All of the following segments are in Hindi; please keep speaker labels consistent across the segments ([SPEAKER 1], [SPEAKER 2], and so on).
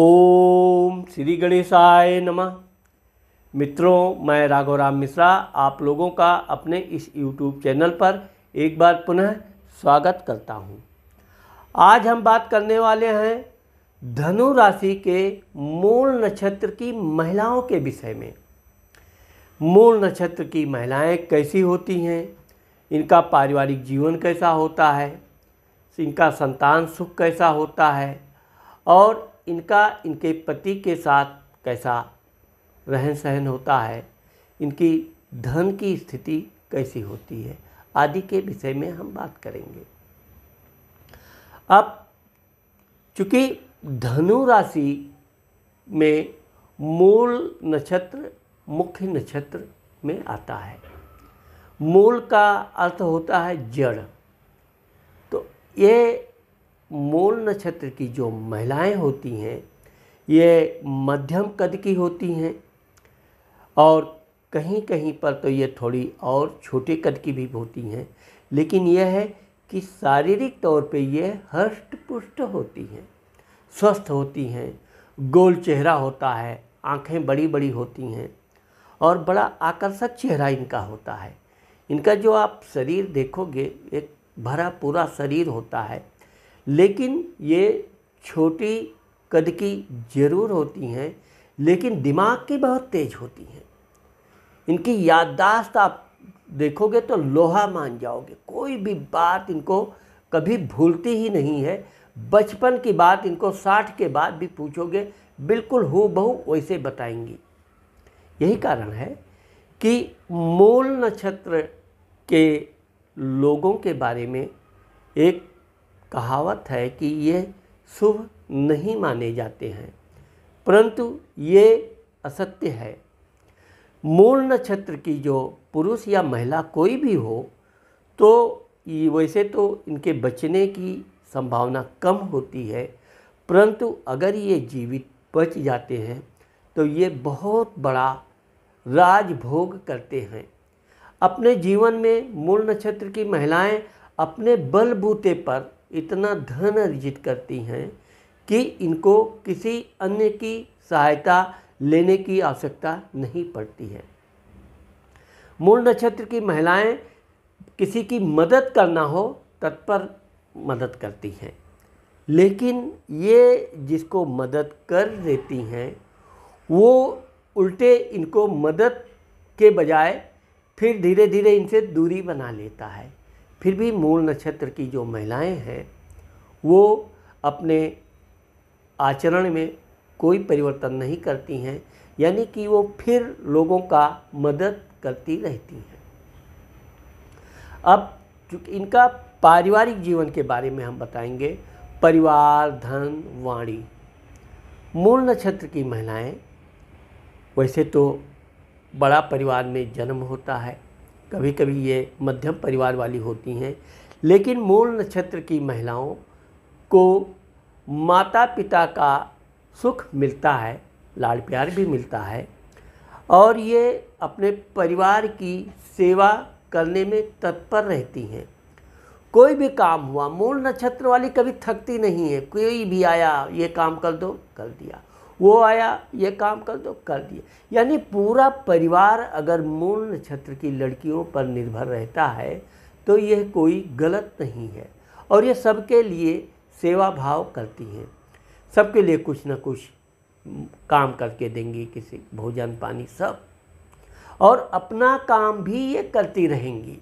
[SPEAKER 1] ओम श्री गणेशाय नमः मित्रों मैं राघव राम मिश्रा आप लोगों का अपने इस यूट्यूब चैनल पर एक बार पुनः स्वागत करता हूँ आज हम बात करने वाले हैं धनु राशि के मूल नक्षत्र की महिलाओं के विषय में मूल नक्षत्र की महिलाएं कैसी होती हैं इनका पारिवारिक जीवन कैसा होता है इनका संतान सुख कैसा होता है और इनका इनके पति के साथ कैसा रहन सहन होता है इनकी धन की स्थिति कैसी होती है आदि के विषय में हम बात करेंगे अब चूँकि धनु राशि में मूल नक्षत्र मुख्य नक्षत्र में आता है मूल का अर्थ होता है जड़ तो ये मूल नक्षत्र की जो महिलाएं होती हैं ये मध्यम कद की होती हैं और कहीं कहीं पर तो ये थोड़ी और छोटे कद की भी होती हैं लेकिन यह है कि शारीरिक तौर पे ये हष्ट पुष्ट होती हैं स्वस्थ होती हैं गोल चेहरा होता है आंखें बड़ी बड़ी होती हैं और बड़ा आकर्षक चेहरा इनका होता है इनका जो आप शरीर देखोगे एक भरा पूरा शरीर होता है लेकिन ये छोटी कद की ज़रूर होती हैं लेकिन दिमाग की बहुत तेज़ होती हैं इनकी याददाश्त आप देखोगे तो लोहा मान जाओगे कोई भी बात इनको कभी भूलती ही नहीं है बचपन की बात इनको साठ के बाद भी पूछोगे बिल्कुल हो बहु वैसे बताएंगी यही कारण है कि मूल नक्षत्र के लोगों के बारे में एक कहावत है कि ये शुभ नहीं माने जाते हैं परंतु ये असत्य है मूल नक्षत्र की जो पुरुष या महिला कोई भी हो तो वैसे तो इनके बचने की संभावना कम होती है परंतु अगर ये जीवित बच जाते हैं तो ये बहुत बड़ा राजभोग करते हैं अपने जीवन में मूल नक्षत्र की महिलाएं अपने बलबूते पर इतना धन अर्जित करती हैं कि इनको किसी अन्य की सहायता लेने की आवश्यकता नहीं पड़ती है मूल नक्षत्र की महिलाएं किसी की मदद करना हो तत्पर मदद करती हैं लेकिन ये जिसको मदद कर देती हैं वो उल्टे इनको मदद के बजाय फिर धीरे धीरे इनसे दूरी बना लेता है फिर भी मूल नक्षत्र की जो महिलाएं हैं वो अपने आचरण में कोई परिवर्तन नहीं करती हैं यानी कि वो फिर लोगों का मदद करती रहती हैं अब चूँकि इनका पारिवारिक जीवन के बारे में हम बताएंगे परिवार धन वाणी मूल नक्षत्र की महिलाएं वैसे तो बड़ा परिवार में जन्म होता है कभी कभी ये मध्यम परिवार वाली होती हैं लेकिन मूल नक्षत्र की महिलाओं को माता पिता का सुख मिलता है लाड़ प्यार भी मिलता है और ये अपने परिवार की सेवा करने में तत्पर रहती हैं कोई भी काम हुआ मूल नक्षत्र वाली कभी थकती नहीं है कोई भी आया ये काम कर दो कर दिया वो आया ये काम कर दो कर दिया यानी पूरा परिवार अगर मूल नक्षत्र की लड़कियों पर निर्भर रहता है तो यह कोई गलत नहीं है और ये सबके लिए सेवा भाव करती हैं सबके लिए कुछ ना कुछ काम करके देंगी किसी भोजन पानी सब और अपना काम भी ये करती रहेंगी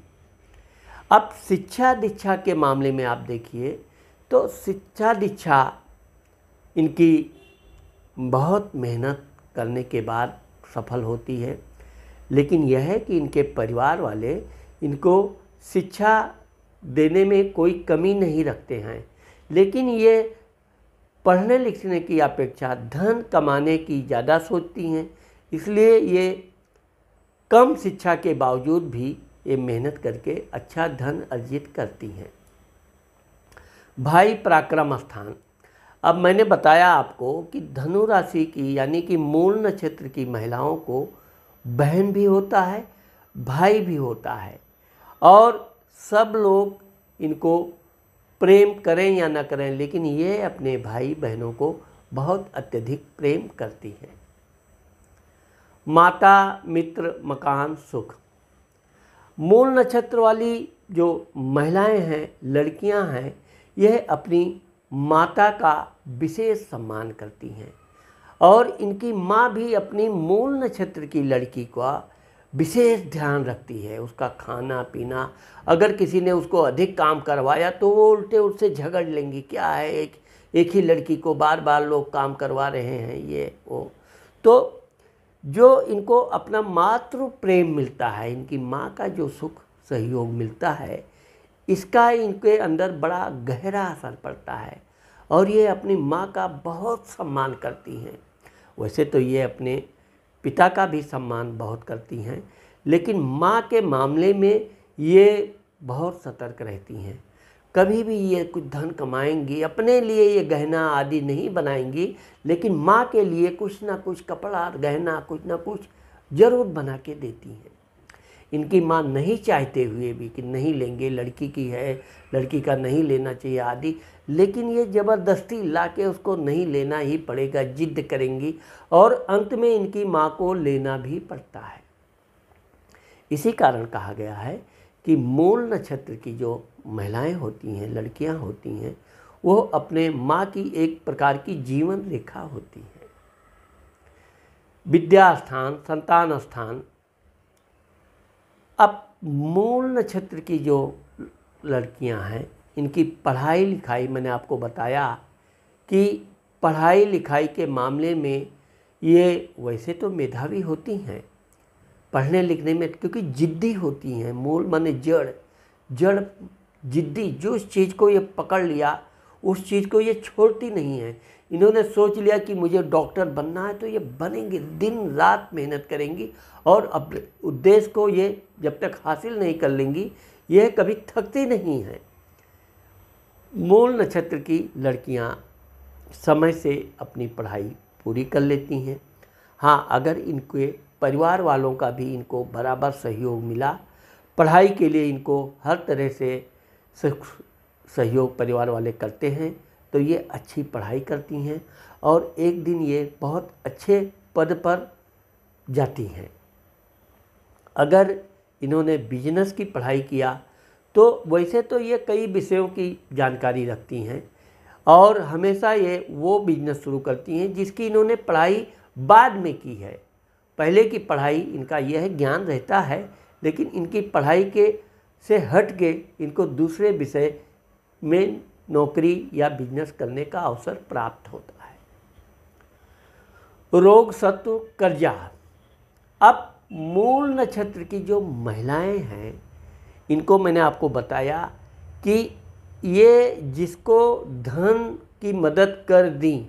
[SPEAKER 1] अब शिक्षा दीक्षा के मामले में आप देखिए तो शिक्षा दीक्षा इनकी बहुत मेहनत करने के बाद सफल होती है लेकिन यह है कि इनके परिवार वाले इनको शिक्षा देने में कोई कमी नहीं रखते हैं लेकिन ये पढ़ने लिखने की अपेक्षा धन कमाने की ज़्यादा सोचती हैं इसलिए ये कम शिक्षा के बावजूद भी ये मेहनत करके अच्छा धन अर्जित करती हैं भाई पराक्रम स्थान अब मैंने बताया आपको कि धनु राशि की यानी कि मूल नक्षत्र की महिलाओं को बहन भी होता है भाई भी होता है और सब लोग इनको प्रेम करें या ना करें लेकिन ये अपने भाई बहनों को बहुत अत्यधिक प्रेम करती हैं माता मित्र मकान सुख मूल नक्षत्र वाली जो महिलाएं हैं लड़कियां हैं यह अपनी माता का विशेष सम्मान करती हैं और इनकी माँ भी अपनी मूल नक्षत्र की लड़की का विशेष ध्यान रखती है उसका खाना पीना अगर किसी ने उसको अधिक काम करवाया तो वो उल्टे उससे झगड़ लेंगी क्या है एक एक ही लड़की को बार बार लोग काम करवा रहे हैं ये वो तो जो इनको अपना मातृ प्रेम मिलता है इनकी माँ का जो सुख सहयोग मिलता है इसका इनके अंदर बड़ा गहरा असर पड़ता है और ये अपनी माँ का बहुत सम्मान करती हैं वैसे तो ये अपने पिता का भी सम्मान बहुत करती हैं लेकिन माँ के मामले में ये बहुत सतर्क रहती हैं कभी भी ये कुछ धन कमाएंगी अपने लिए ये गहना आदि नहीं बनाएंगी लेकिन माँ के लिए कुछ ना कुछ कपड़ा गहना कुछ ना कुछ ज़रूर बना के देती हैं इनकी माँ नहीं चाहते हुए भी कि नहीं लेंगे लड़की की है लड़की का नहीं लेना चाहिए आदि लेकिन ये ज़बरदस्ती ला के उसको नहीं लेना ही पड़ेगा जिद करेंगी और अंत में इनकी माँ को लेना भी पड़ता है इसी कारण कहा गया है कि मूल नक्षत्र की जो महिलाएं होती हैं लड़कियां होती हैं वो अपने माँ की एक प्रकार की जीवन रेखा होती है विद्या स्थान संतान स्थान अब मूल नक्षत्र की जो लड़कियां हैं इनकी पढ़ाई लिखाई मैंने आपको बताया कि पढ़ाई लिखाई के मामले में ये वैसे तो मेधावी होती हैं पढ़ने लिखने में क्योंकि जिद्दी होती हैं मूल माने जड़ जड़ जिद्दी जो इस चीज़ को ये पकड़ लिया उस चीज़ को ये छोड़ती नहीं है इन्होंने सोच लिया कि मुझे डॉक्टर बनना है तो ये बनेंगे दिन रात मेहनत करेंगी और अब उद्देश्य को ये जब तक हासिल नहीं कर लेंगी यह कभी थकती नहीं है मूल नक्षत्र की लड़कियां समय से अपनी पढ़ाई पूरी कर लेती हैं हाँ अगर इनके परिवार वालों का भी इनको बराबर सहयोग मिला पढ़ाई के लिए इनको हर तरह से सहयोग परिवार वाले करते हैं तो ये अच्छी पढ़ाई करती हैं और एक दिन ये बहुत अच्छे पद पर जाती हैं अगर इन्होंने बिजनेस की पढ़ाई किया तो वैसे तो ये कई विषयों की जानकारी रखती हैं और हमेशा ये वो बिजनेस शुरू करती हैं जिसकी इन्होंने पढ़ाई बाद में की है पहले की पढ़ाई इनका यह ज्ञान रहता है लेकिन इनकी पढ़ाई के से हट के इनको दूसरे विषय में नौकरी या बिजनेस करने का अवसर प्राप्त होता है रोग सत्व कर्जा अब मूल नक्षत्र की जो महिलाएं हैं इनको मैंने आपको बताया कि ये जिसको धन की मदद कर दी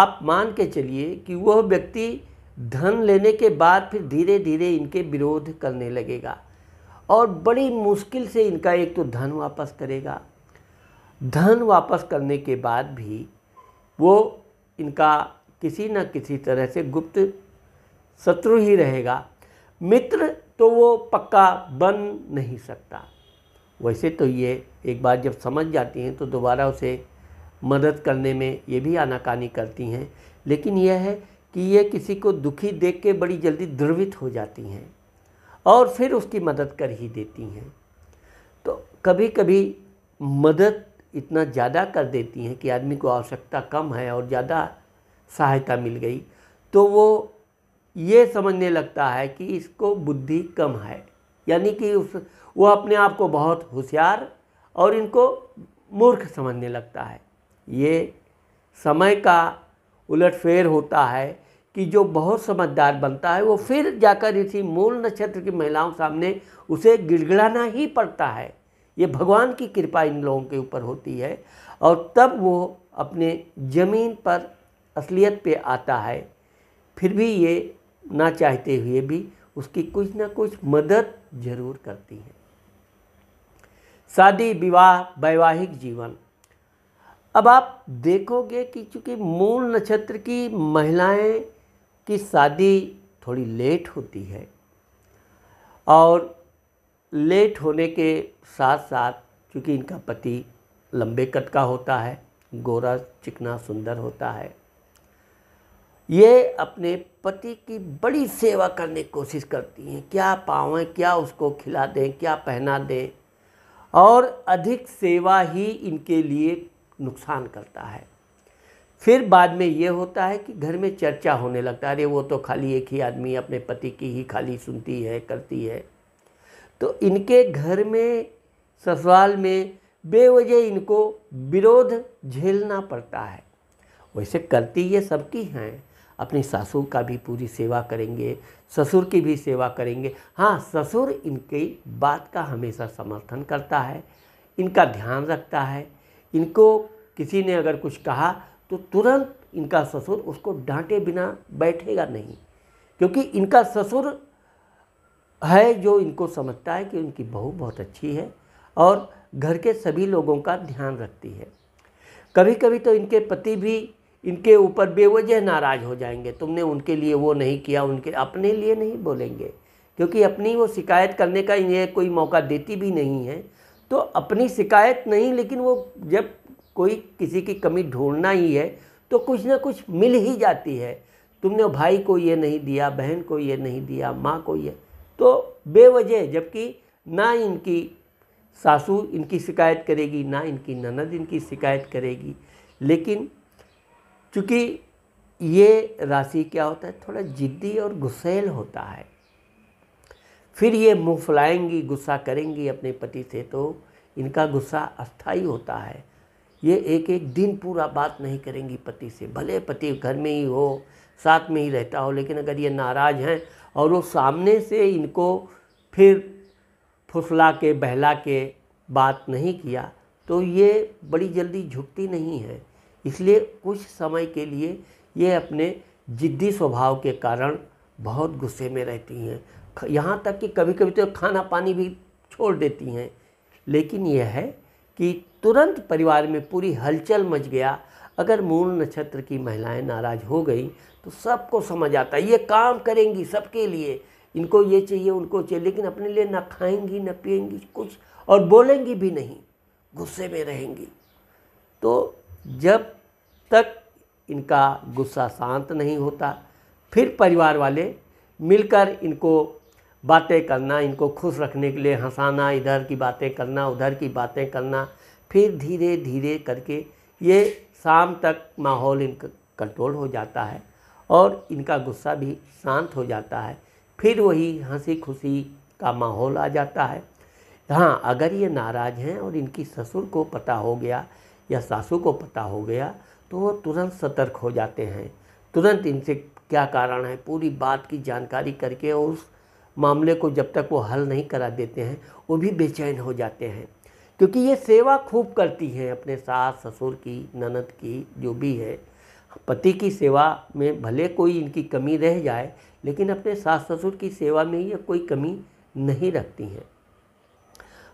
[SPEAKER 1] आप मान के चलिए कि वह व्यक्ति धन लेने के बाद फिर धीरे धीरे इनके विरोध करने लगेगा और बड़ी मुश्किल से इनका एक तो धन वापस करेगा धन वापस करने के बाद भी वो इनका किसी न किसी तरह से गुप्त शत्रु ही रहेगा मित्र तो वो पक्का बन नहीं सकता वैसे तो ये एक बार जब समझ जाती हैं तो दोबारा उसे मदद करने में ये भी आनाकानी करती हैं लेकिन यह है कि ये किसी को दुखी देख के बड़ी जल्दी द्रवित हो जाती हैं और फिर उसकी मदद कर ही देती हैं तो कभी कभी मदद इतना ज़्यादा कर देती हैं कि आदमी को आवश्यकता कम है और ज़्यादा सहायता मिल गई तो वो ये समझने लगता है कि इसको बुद्धि कम है यानी कि उस वो अपने आप को बहुत होशियार और इनको मूर्ख समझने लगता है ये समय का उलटफेर होता है कि जो बहुत समझदार बनता है वो फिर जाकर इसी मूल नक्षत्र की महिलाओं सामने उसे गिड़गिड़ाना ही पड़ता है ये भगवान की कृपा इन लोगों के ऊपर होती है और तब वो अपने ज़मीन पर असलियत पे आता है फिर भी ये ना चाहते हुए भी उसकी कुछ ना कुछ मदद ज़रूर करती है शादी विवाह वैवाहिक जीवन अब आप देखोगे कि चूँकि मूल नक्षत्र की महिलाएं की शादी थोड़ी लेट होती है और लेट होने के साथ साथ क्योंकि इनका पति लंबे कद का होता है गोरा चिकना सुंदर होता है ये अपने पति की बड़ी सेवा करने की कोशिश करती हैं क्या पावें क्या उसको खिला दें क्या पहना दें और अधिक सेवा ही इनके लिए नुकसान करता है फिर बाद में ये होता है कि घर में चर्चा होने लगता है अरे वो तो खाली एक ही आदमी अपने पति की ही खाली सुनती है करती है तो इनके घर में ससुराल में बेवजह इनको विरोध झेलना पड़ता है वैसे करती ये सबकी हैं अपनी सासू का भी पूरी सेवा करेंगे ससुर की भी सेवा करेंगे हाँ ससुर इनकी बात का हमेशा समर्थन करता है इनका ध्यान रखता है इनको किसी ने अगर कुछ कहा तो तुरंत इनका ससुर उसको डांटे बिना बैठेगा नहीं क्योंकि इनका ससुर है जो इनको समझता है कि उनकी बहू बहुत अच्छी है और घर के सभी लोगों का ध्यान रखती है कभी कभी तो इनके पति भी इनके ऊपर बेवजह नाराज़ हो जाएंगे तुमने उनके लिए वो नहीं किया उनके अपने लिए नहीं बोलेंगे क्योंकि अपनी वो शिकायत करने का इन्हें कोई मौका देती भी नहीं है तो अपनी शिकायत नहीं लेकिन वो जब कोई किसी की कमी ढूंढना ही है तो कुछ ना कुछ मिल ही जाती है तुमने भाई को ये नहीं दिया बहन को ये नहीं दिया माँ को ये तो बेवजह जबकि ना इनकी सासू इनकी शिकायत करेगी ना इनकी ननद इनकी शिकायत करेगी लेकिन चूँकि ये राशि क्या होता है थोड़ा ज़िद्दी और गुस्सेल होता है फिर ये मुँह फुलाएंगी गुस्सा करेंगी अपने पति से तो इनका गुस्सा अस्थाई होता है ये एक एक दिन पूरा बात नहीं करेंगी पति से भले पति घर में ही हो साथ में ही रहता हो लेकिन अगर ये नाराज़ हैं और वो सामने से इनको फिर फुसला के बहला के बात नहीं किया तो ये बड़ी जल्दी झुकती नहीं है इसलिए कुछ समय के लिए ये अपने जिद्दी स्वभाव के कारण बहुत गुस्से में रहती हैं यहाँ तक कि कभी कभी तो खाना पानी भी छोड़ देती हैं लेकिन यह है कि तुरंत परिवार में पूरी हलचल मच गया अगर मूल नक्षत्र की महिलाएं नाराज़ हो गई तो सबको समझ आता है ये काम करेंगी सबके लिए इनको ये चाहिए उनको चाहिए लेकिन अपने लिए ना खाएंगी ना पिएंगी कुछ और बोलेंगी भी नहीं गुस्से में रहेंगी तो जब तक इनका गुस्सा शांत नहीं होता फिर परिवार वाले मिलकर इनको बातें करना इनको खुश रखने के लिए हंसाना इधर की बातें करना उधर की बातें करना फिर धीरे धीरे करके ये शाम तक माहौल इनका कंट्रोल हो जाता है और इनका गुस्सा भी शांत हो जाता है फिर वही हंसी खुशी का माहौल आ जाता है हाँ अगर ये नाराज़ हैं और इनकी ससुर को पता हो गया या सासू को पता हो गया तो वो तुरंत सतर्क हो जाते हैं तुरंत इनसे क्या कारण है पूरी बात की जानकारी करके और उस मामले को जब तक वो हल नहीं करा देते हैं वो भी बेचैन हो जाते हैं क्योंकि ये सेवा खूब करती है अपने सास ससुर की ननद की जो भी है पति की सेवा में भले कोई इनकी कमी रह जाए लेकिन अपने सास ससुर की सेवा में ये कोई कमी नहीं रखती हैं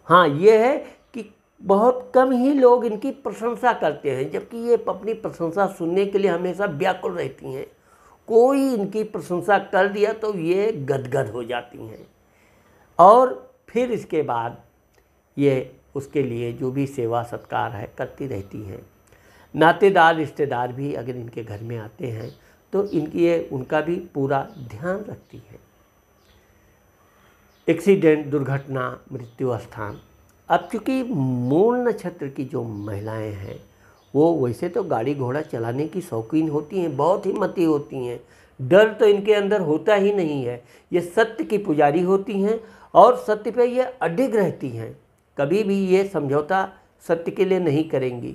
[SPEAKER 1] हाँ ये है कि बहुत कम ही लोग इनकी प्रशंसा करते हैं जबकि ये अपनी प्रशंसा सुनने के लिए हमेशा व्याकुल रहती हैं कोई इनकी प्रशंसा कर दिया तो ये गदगद हो जाती हैं और फिर इसके बाद ये उसके लिए जो भी सेवा सत्कार है करती रहती है नातेदार रिश्तेदार भी अगर इनके घर में आते हैं तो इनकी ये उनका भी पूरा ध्यान रखती है एक्सीडेंट दुर्घटना मृत्यु स्थान अब चूँकि मूल नक्षत्र की जो महिलाएं हैं वो वैसे तो गाड़ी घोड़ा चलाने की शौकीन होती हैं बहुत ही मती होती हैं डर तो इनके अंदर होता ही नहीं है ये सत्य की पुजारी होती हैं और सत्य पे ये अडिग रहती हैं कभी भी ये समझौता सत्य के लिए नहीं करेंगी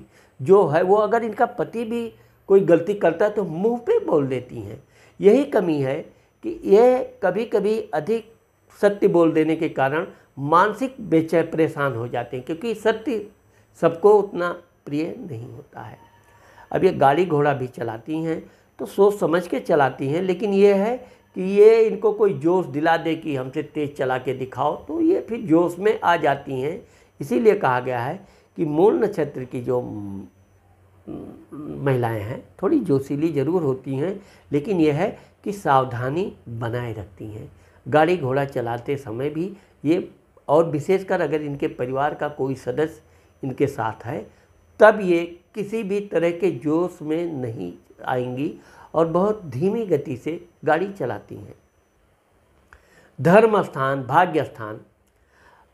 [SPEAKER 1] जो है वो अगर इनका पति भी कोई गलती करता है तो मुंह पे बोल देती हैं यही कमी है कि यह कभी कभी अधिक सत्य बोल देने के कारण मानसिक बेचैन परेशान हो जाते हैं क्योंकि सत्य सबको उतना प्रिय नहीं होता है अब ये गाड़ी घोड़ा भी चलाती हैं तो सोच समझ के चलाती हैं लेकिन ये है कि ये इनको कोई जोश दिला दे कि हमसे तेज़ चला के दिखाओ तो ये फिर जोश में आ जाती हैं इसीलिए कहा गया है कि मूल नक्षत्र की जो महिलाएं हैं थोड़ी जोशीली ज़रूर होती हैं लेकिन यह है कि सावधानी बनाए रखती हैं गाड़ी घोड़ा चलाते समय भी ये और विशेषकर अगर इनके परिवार का कोई सदस्य इनके साथ है तब ये किसी भी तरह के जोश में नहीं आएंगी और बहुत धीमी गति से गाड़ी चलाती हैं धर्म स्थान भाग्य स्थान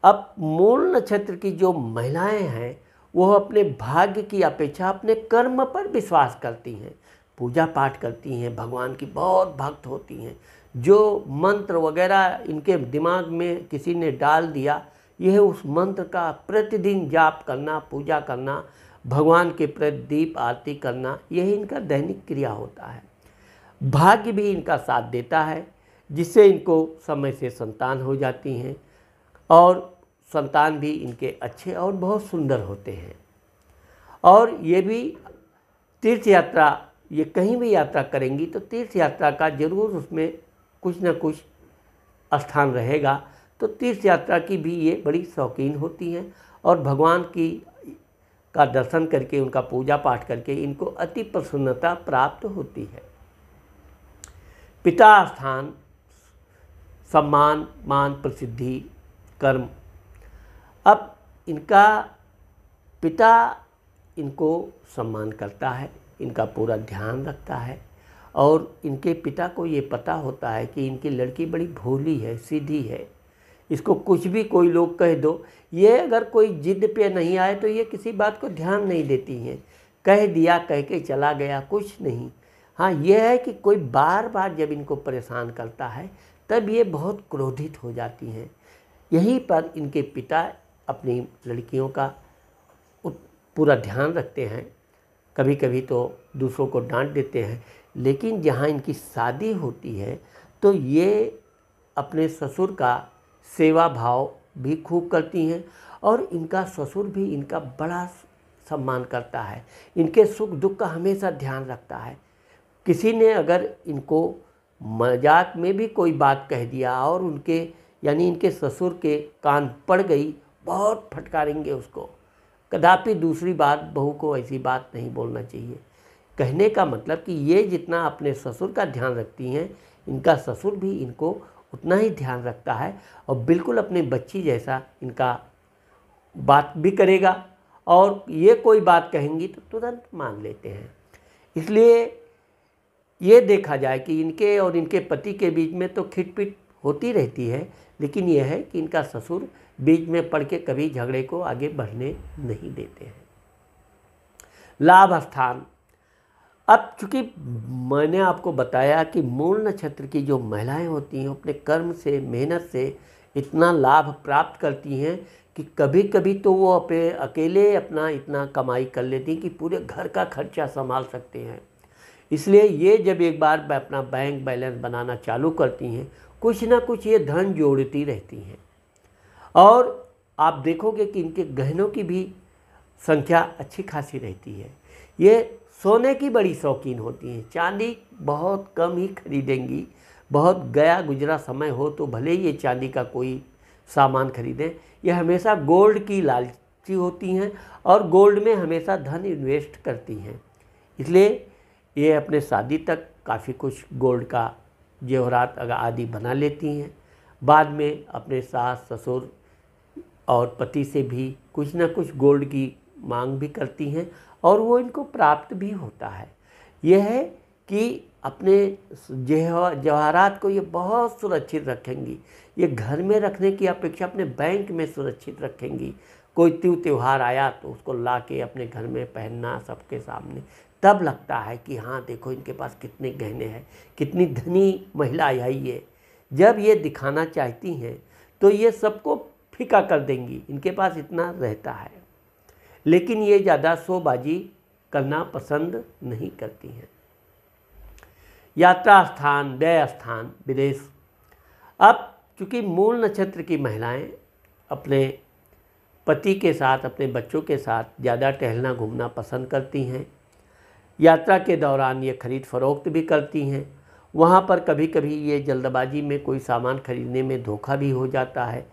[SPEAKER 1] अब मूल नक्षत्र की जो महिलाएं हैं वह अपने भाग्य की अपेक्षा अपने कर्म पर विश्वास करती हैं पूजा पाठ करती हैं भगवान की बहुत भक्त होती हैं जो मंत्र वगैरह इनके दिमाग में किसी ने डाल दिया यह उस मंत्र का प्रतिदिन जाप करना पूजा करना भगवान के प्रति दीप आरती करना यही इनका दैनिक क्रिया होता है भाग्य भी इनका साथ देता है जिससे इनको समय से संतान हो जाती हैं और संतान भी इनके अच्छे और बहुत सुंदर होते हैं और ये भी तीर्थ यात्रा ये कहीं भी यात्रा करेंगी तो तीर्थ यात्रा का जरूर उसमें कुछ ना कुछ स्थान रहेगा तो तीर्थ यात्रा की भी ये बड़ी शौकीन होती हैं और भगवान की का दर्शन करके उनका पूजा पाठ करके इनको अति प्रसन्नता प्राप्त होती है पिता स्थान सम्मान मान प्रसिद्धि कर्म अब इनका पिता इनको सम्मान करता है इनका पूरा ध्यान रखता है और इनके पिता को ये पता होता है कि इनकी लड़की बड़ी भोली है सीधी है इसको कुछ भी कोई लोग कह दो ये अगर कोई जिद पे नहीं आए तो ये किसी बात को ध्यान नहीं देती हैं कह दिया कह के चला गया कुछ नहीं हाँ यह है कि कोई बार बार जब इनको परेशान करता है तब ये बहुत क्रोधित हो जाती हैं यहीं पर इनके पिता अपनी लड़कियों का पूरा ध्यान रखते हैं कभी कभी तो दूसरों को डांट देते हैं लेकिन जहाँ इनकी शादी होती है तो ये अपने ससुर का सेवा भाव भी खूब करती हैं और इनका ससुर भी इनका बड़ा सम्मान करता है इनके सुख दुख का हमेशा ध्यान रखता है किसी ने अगर इनको मजाक में भी कोई बात कह दिया और उनके यानी इनके ससुर के कान पड़ गई बहुत फटकारेंगे उसको कदापि दूसरी बात बहू को ऐसी बात नहीं बोलना चाहिए कहने का मतलब कि ये जितना अपने ससुर का ध्यान रखती हैं इनका ससुर भी इनको उतना ही ध्यान रखता है और बिल्कुल अपने बच्ची जैसा इनका बात भी करेगा और ये कोई बात कहेंगी तो तुरंत मान लेते हैं इसलिए ये देखा जाए कि इनके और इनके पति के बीच में तो खिटपिट होती रहती है लेकिन यह है कि इनका ससुर बीच में पड़ के कभी झगड़े को आगे बढ़ने नहीं देते हैं लाभ स्थान अब चूंकि मैंने आपको बताया कि मूल नक्षत्र की जो महिलाएं होती हैं अपने कर्म से मेहनत से इतना लाभ प्राप्त करती हैं कि कभी कभी तो वो अपने अकेले अपना इतना कमाई कर लेती हैं कि पूरे घर का खर्चा संभाल सकते हैं इसलिए ये जब एक बार अपना बैंक बैलेंस बनाना चालू करती हैं कुछ ना कुछ ये धन जोड़ती रहती हैं और आप देखोगे कि इनके गहनों की भी संख्या अच्छी खासी रहती है ये सोने की बड़ी शौकीन होती हैं चांदी बहुत कम ही खरीदेंगी बहुत गया गुजरा समय हो तो भले ही ये चांदी का कोई सामान खरीदें ये हमेशा गोल्ड की लालची होती हैं और गोल्ड में हमेशा धन इन्वेस्ट करती हैं इसलिए ये अपने शादी तक काफ़ी कुछ गोल्ड का जेवरात अगर आदि बना लेती हैं बाद में अपने सास ससुर और पति से भी कुछ ना कुछ गोल्ड की मांग भी करती हैं और वो इनको प्राप्त भी होता है यह है कि अपने जवाहरात को ये बहुत सुरक्षित रखेंगी ये घर में रखने की अपेक्षा अपने बैंक में सुरक्षित रखेंगी कोई त्यू त्यौहार आया तो उसको ला के अपने घर में पहनना सबके सामने तब लगता है कि हाँ देखो इनके पास कितने गहने हैं कितनी धनी महिला है ये जब ये दिखाना चाहती हैं तो ये सबको फीका कर देंगी इनके पास इतना रहता है लेकिन ये ज़्यादा शोबाजी करना पसंद नहीं करती हैं यात्रा स्थान व्यय स्थान विदेश अब चूँकि मूल नक्षत्र की महिलाएं अपने पति के साथ अपने बच्चों के साथ ज़्यादा टहलना घूमना पसंद करती हैं यात्रा के दौरान ये ख़रीद फ़रोख्त भी करती हैं वहाँ पर कभी कभी ये जल्दबाजी में कोई सामान ख़रीदने में धोखा भी हो जाता है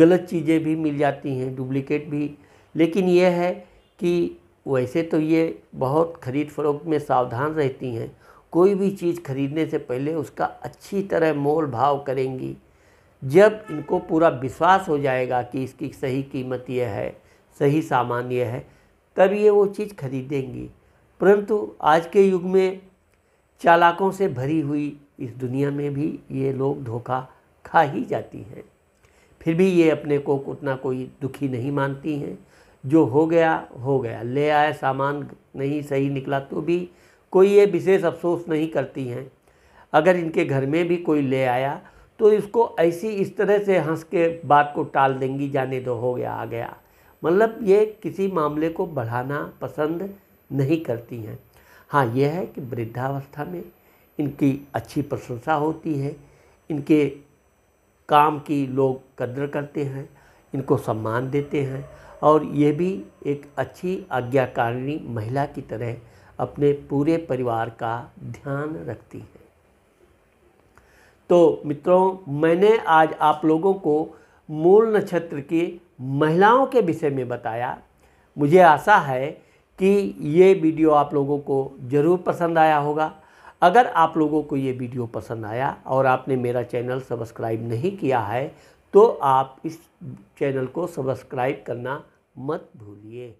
[SPEAKER 1] गलत चीज़ें भी मिल जाती हैं डुप्लिकेट भी लेकिन यह है कि वैसे तो ये बहुत ख़रीद फ़रोख्त में सावधान रहती हैं कोई भी चीज़ खरीदने से पहले उसका अच्छी तरह मोल भाव करेंगी जब इनको पूरा विश्वास हो जाएगा कि इसकी सही कीमत यह है सही सामान यह है तब ये वो चीज़ खरीदेंगी परंतु आज के युग में चालाकों से भरी हुई इस दुनिया में भी ये लोग धोखा खा ही जाती हैं फिर भी ये अपने को उतना कोई दुखी नहीं मानती हैं जो हो गया हो गया ले आए सामान नहीं सही निकला तो भी कोई ये विशेष अफसोस नहीं करती हैं अगर इनके घर में भी कोई ले आया तो इसको ऐसी इस तरह से हंस के बात को टाल देंगी जाने दो हो गया आ गया मतलब ये किसी मामले को बढ़ाना पसंद नहीं करती हैं हाँ यह है कि वृद्धावस्था में इनकी अच्छी प्रशंसा होती है इनके काम की लोग कदर करते हैं इनको सम्मान देते हैं और ये भी एक अच्छी आज्ञाकारिणी महिला की तरह अपने पूरे परिवार का ध्यान रखती हैं तो मित्रों मैंने आज आप लोगों को मूल नक्षत्र की महिलाओं के विषय में बताया मुझे आशा है कि ये वीडियो आप लोगों को ज़रूर पसंद आया होगा अगर आप लोगों को ये वीडियो पसंद आया और आपने मेरा चैनल सब्सक्राइब नहीं किया है तो आप इस चैनल को सब्सक्राइब करना मत भूलिए